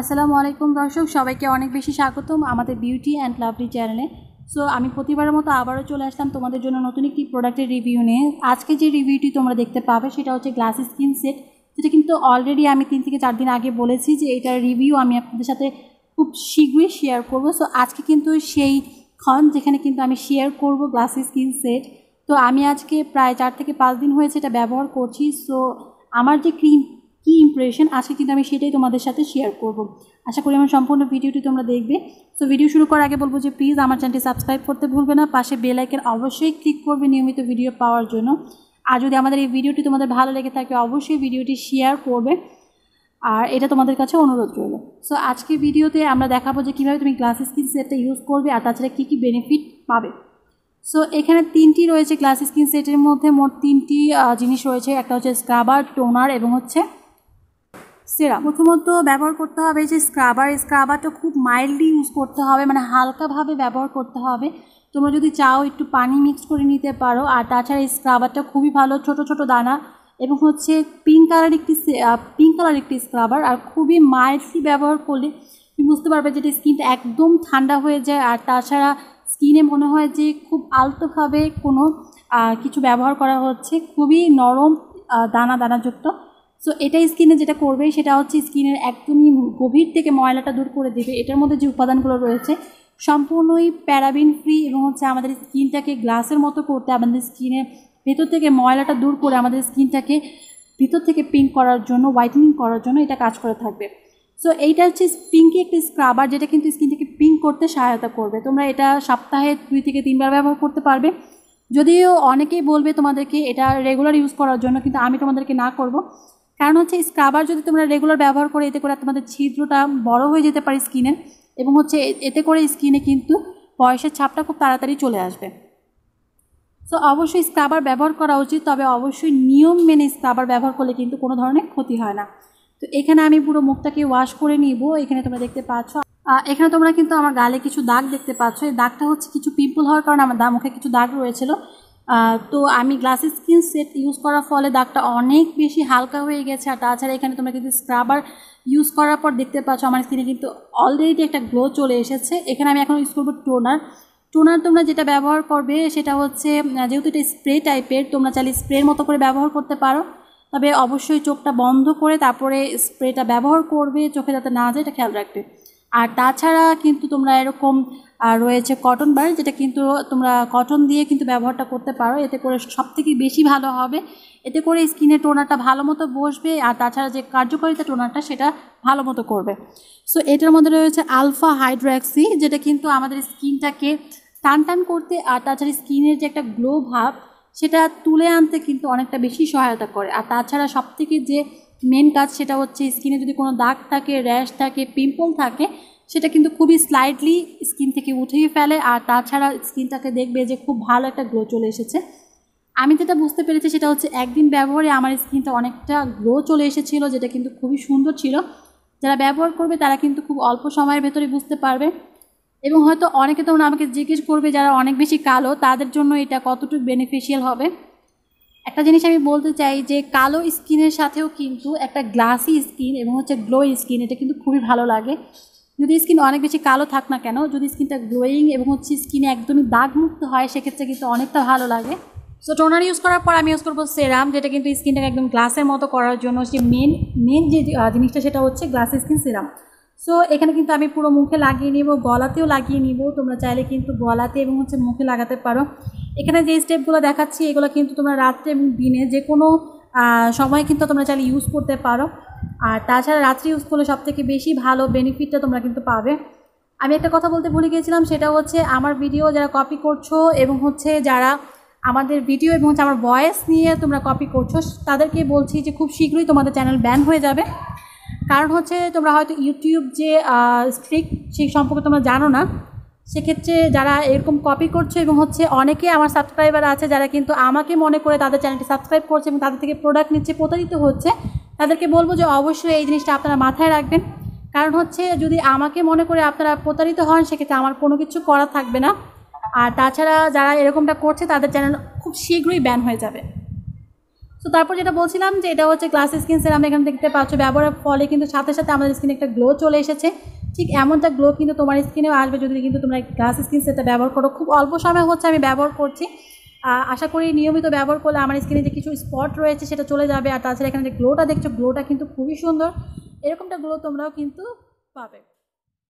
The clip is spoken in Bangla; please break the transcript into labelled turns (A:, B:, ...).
A: আসসালামু আলাইকুম দর্শক সবাইকে অনেক বেশি স্বাগতম আমাদের বিউটি অ্যান্ড লাভলি চ্যানেলে সো আমি প্রতিবারের মতো আবারও চলে আসলাম তোমাদের জন্য নতুন একটি প্রোডাক্টের রিভিউ নিয়ে আজকে যে রিভিউটি তোমরা দেখতে পাবে সেটা হচ্ছে গ্লাস স্কিন সেট যেটা কিন্তু অলরেডি আমি তিন থেকে চার দিন আগে বলেছি যে এটার রিভিউ আমি আপনাদের সাথে খুব শীঘ্রই শেয়ার করব সো আজকে কিন্তু সেই ক্ষণ যেখানে কিন্তু আমি শেয়ার করব গ্লাস স্কিন সেট তো আমি আজকে প্রায় চার থেকে পাঁচ দিন হয়েছে এটা ব্যবহার করছি সো আমার যে ক্রিম কি ইম্প্রেশন আজকে কিন্তু আমি সেটাই তোমাদের সাথে শেয়ার করব আশা করি আমার সম্পূর্ণ ভিডিওটি তোমরা দেখবে সো ভিডিও শুরু করার আগে বলবো যে প্লিজ আমার চ্যানেলটি সাবস্ক্রাইব করতে ভুলবে না পাশে বেল আইকন অবশ্যই ক্লিক করবে নিয়মিত ভিডিও পাওয়ার জন্য আর যদি আমাদের এই ভিডিওটি তোমাদের ভালো লেগে থাকে অবশ্যই ভিডিওটি শেয়ার করবে আর এটা তোমাদের কাছে অনুরোধ রইল সো আজকে ভিডিওতে আমরা দেখাবো যে কীভাবে তুমি গ্লাস স্কিন সেটটা ইউজ করবে আর তাছাড়া কী কী বেনিফিট পাবে সো এখানে তিনটি রয়েছে গ্লাস স্কিন সেটের মধ্যে মোট তিনটি জিনিস রয়েছে একটা হচ্ছে স্ক্রাবার টোনার এবং হচ্ছে সেরাম প্রথমত ব্যবহার করতে হবে যে স্ক্রাবার স্ক্রাবারটা খুব মাইল্ডলি ইউজ করতে হবে মানে হালকাভাবে ব্যবহার করতে হবে তোমরা যদি চাও একটু পানি মিক্স করে নিতে পারো আর তাছাড়া এই স্ক্রাবারটা খুবই ভালো ছোট ছোট দানা এবং হচ্ছে পিঙ্ক কালার একটি পিঙ্ক কালার একটি স্ক্রাবার আর খুবই মাইল্ডলি ব্যবহার করলে তুমি বুঝতে পারবে যে এটা স্কিনটা একদম ঠান্ডা হয়ে যায় আর তাছাড়া স্কিনে মনে হয় যে খুব আলতোভাবে কোনো কিছু ব্যবহার করা হচ্ছে খুবই নরম দানা দানাযুক্ত সো এটা স্কিনে যেটা করবে সেটা হচ্ছে স্কিনের একদমই গভীর থেকে ময়লাটা দূর করে দেবে এটার মধ্যে যে উপাদানগুলো রয়েছে সম্পূর্ণই প্যারাবিন ফ্রি এবং হচ্ছে আমাদের স্কিনটাকে গ্লাসের মতো করতে আমাদের স্কিনের ভেতর থেকে ময়লাটা দূর করে আমাদের স্কিনটাকে ভিতর থেকে পিঙ্ক করার জন্য হোয়াইটেনিং করার জন্য এটা কাজ করে থাকবে সো এইটা হচ্ছে পিঙ্কি একটি স্ক্রাবার যেটা কিন্তু স্কিনটাকে পিঙ্ক করতে সহায়তা করবে তোমরা এটা সপ্তাহে দুই থেকে তিনবার ব্যবহার করতে পারবে যদিও অনেকেই বলবে তোমাদেরকে এটা রেগুলার ইউজ করার জন্য কিন্তু আমি তোমাদেরকে না করব কারণ হচ্ছে স্ক্রাবার যদি তোমরা রেগুলার ব্যবহার করে এতে করে তোমাদের ছিদ্রটা বড় হয়ে যেতে পারে স্কিনের এবং হচ্ছে এতে করে স্কিনে কিন্তু বয়সের ছাপটা খুব তাড়াতাড়ি চলে আসবে সো অবশ্যই স্ক্রাবার ব্যবহার করা উচিত তবে অবশ্যই নিয়ম মেনে স্ক্রাবার ব্যবহার করলে কিন্তু কোনো ধরনের ক্ষতি হয় না তো এখানে আমি পুরো মুখটাকে ওয়াশ করে নিব এখানে তোমরা দেখতে পাচ্ছ এখানে তোমরা কিন্তু আমার গালে কিছু দাগ দেখতে পাচ্ছ এই দাগটা হচ্ছে কিছু পিম্পল হওয়ার কারণে আমার দা মুখে কিছু দাগ রয়েছিল তো আমি গ্লাসের স্কিন সেট ইউজ করার ফলে দাগটা অনেক বেশি হালকা হয়ে গেছে আর তাছাড়া এখানে তোমরা কিন্তু স্ক্রাবার ইউজ করার পর দেখতে পাচ্ছ আমার স্কিনে কিন্তু অলরেডি একটা গ্লো চলে এসেছে এখানে আমি এখন ইউজ করবো টোনার টোনার তোমরা যেটা ব্যবহার করবে সেটা হচ্ছে যেহেতু এটা স্প্রে টাইপের তোমরা চাইলে স্প্রের মতো করে ব্যবহার করতে পারো তবে অবশ্যই চোখটা বন্ধ করে তারপরে স্প্রেটা ব্যবহার করবে চোখে যাতে না যায় এটা খেয়াল রাখবে আর তাছাড়া কিন্তু তোমরা এরকম রয়েছে কটন বার যেটা কিন্তু তোমরা কটন দিয়ে কিন্তু ব্যবহারটা করতে পারো এতে করে সবথেকে বেশি ভালো হবে এতে করে স্কিনে টোনারটা ভালো মতো বসবে আর তাছাড়া যে কার্যকারিতা টোনারটা সেটা ভালো মতো করবে সো এটার মধ্যে রয়েছে আলফা হাইড্রোক্সি যেটা কিন্তু আমাদের স্কিনটাকে টান টান করতে আর তাছাড়া স্কিনের যে একটা গ্লো ভাব সেটা তুলে আনতে কিন্তু অনেকটা বেশি সহায়তা করে আর তাছাড়া সবথেকে যে মেন কাজ সেটা হচ্ছে স্কিনে যদি কোনো দাগ থাকে র্যাশ থাকে পিম্পল থাকে সেটা কিন্তু খুবই স্লাইডলি স্কিন থেকে উঠিয়ে ফেলে আর তাছাড়া স্কিনটাকে দেখবে যে খুব ভালো একটা গ্লো চলে এসেছে আমি যেটা বুঝতে পেরেছি সেটা হচ্ছে একদিন ব্যবহারে আমার স্কিনটা অনেকটা গ্লো চলে এসেছিলো যেটা কিন্তু খুবই সুন্দর ছিল যারা ব্যবহার করবে তারা কিন্তু খুব অল্প সময়ের ভেতরে বুঝতে পারবে এবং হয়তো অনেকে তখন আমাকে জিজ্ঞেস করবে যারা অনেক বেশি কালো তাদের জন্য এটা কতটুকু বেনিফিশিয়াল হবে একটা জিনিস আমি বলতে চাই যে কালো স্কিনের সাথেও কিন্তু একটা গ্লাসি স্কিন এবং হচ্ছে গ্লো স্কিন এটা কিন্তু খুবই ভালো লাগে যদি স্কিন অনেক বেশি কালো থাক না কেন যদি স্কিনটা গ্লোয়িং এবং হচ্ছে স্কিনে একদমই দাগমুক্ত হয় সেক্ষেত্রে কিন্তু অনেকটা ভালো লাগে সো টোনার ইউজ করার পর আমি ইউজ করবো সেরাম যেটা কিন্তু স্কিনটাকে একদম গ্লাসের মতো করার জন্য যে মেন মেন যে জিনিসটা সেটা হচ্ছে গ্লাস স্কিন সেরাম সো এখানে কিন্তু আমি পুরো মুখে লাগিয়ে নিব গলাতেও লাগিয়ে নিব তোমরা চাইলে কিন্তু গলাতে এবং হচ্ছে মুখে লাগাতে পারো এখানে যে স্টেপগুলো দেখাচ্ছি এগুলো কিন্তু তোমরা রাত্রে এবং দিনে যে কোনো সময় কিন্তু তোমরা চাইলে ইউজ করতে পারো আর তাছাড়া রাত্রি ইউজ করলে সবথেকে বেশি ভালো বেনিফিটটা তোমরা কিন্তু পাবে আমি একটা কথা বলতে ভুলে গিয়েছিলাম সেটা হচ্ছে আমার ভিডিও যারা কপি করছো এবং হচ্ছে যারা আমাদের ভিডিও এবং হচ্ছে আমার ভয়েস নিয়ে তোমরা কপি করছো তাদেরকে বলছি যে খুব শীঘ্রই তোমাদের চ্যানেল ব্যান হয়ে যাবে কারণ হচ্ছে তোমরা হয়তো ইউটিউব যে স্ট্রিক সেই সম্পর্কে তোমরা জানো না সেক্ষেত্রে যারা এরকম কপি করছে এবং হচ্ছে অনেকে আমার সাবস্ক্রাইবার আছে যারা কিন্তু আমাকে মনে করে তাদের চ্যানেলটি সাবস্ক্রাইব করছে এবং তাদের থেকে প্রোডাক্ট নিচ্ছে প্রতারিত হচ্ছে তাদেরকে বলবো যে অবশ্যই এই জিনিসটা আপনারা মাথায় রাখবেন কারণ হচ্ছে যদি আমাকে মনে করে আপনারা প্রতারিত হন সেক্ষেত্রে আমার কোনো কিছু করা থাকবে না আর তাছাড়া যারা এরকমটা করছে তাদের চ্যানেল খুব শীঘ্রই ব্যান হয়ে যাবে সো তারপর যেটা বলছিলাম যে এটা হচ্ছে গ্লাস স্কিন সেরাম এখানে দেখতে পাচ্ছ ব্যবহারের ফলে কিন্তু সাথে সাথে আমাদের স্কিনে একটা গ্লো চলে এসেছে ঠিক এমনটা গ্লো কিন্তু তোমার স্কিনেও আসবে যদি কিন্তু তোমরা গ্লাস স্কিন সেটটা ব্যবহার করো খুব অল্প সময় হচ্ছে আমি ব্যবহার করছি আশা করি নিয়মিত ব্যবহার করলে আমার স্কিনে যে কিছু স্পট রয়েছে সেটা চলে যাবে আর তাছাড়া এখানে যে গ্লোটা দেখছো গ্লোটা কিন্তু খুবই সুন্দর এরকমটা গ্লো তোমরাও কিন্তু পাবে